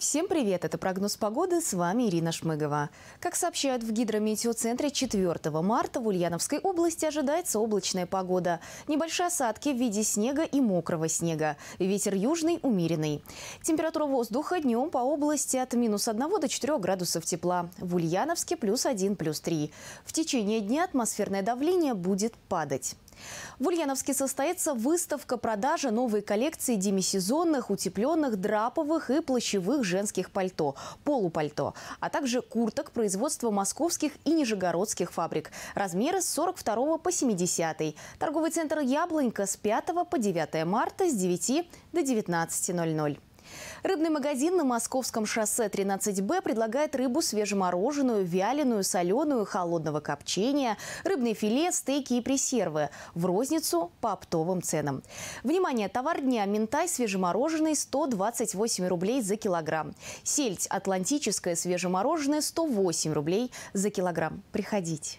Всем привет! Это прогноз погоды. С вами Ирина Шмыгова. Как сообщают в гидрометеоцентре 4 марта в Ульяновской области ожидается облачная погода. Небольшие осадки в виде снега и мокрого снега. Ветер южный умеренный. Температура воздуха днем по области от минус 1 до 4 градусов тепла. В Ульяновске плюс 1, плюс 3. В течение дня атмосферное давление будет падать. В Ульяновске состоится выставка продажи новой коллекции демисезонных, утепленных, драповых и плащевых женских пальто, полупальто, а также курток производства московских и нижегородских фабрик. Размеры с 42 по 70. Торговый центр «Яблонька» с 5 по 9 марта с 9 до 19.00. Рыбный магазин на Московском шоссе 13Б предлагает рыбу свежемороженую, вяленую, соленую, холодного копчения, рыбные филе, стейки и пресервы в розницу по оптовым ценам. Внимание, товар дня – ментай свежемороженый 128 рублей за килограмм. Сельдь атлантическая свежемороженая 108 рублей за килограмм. Приходите.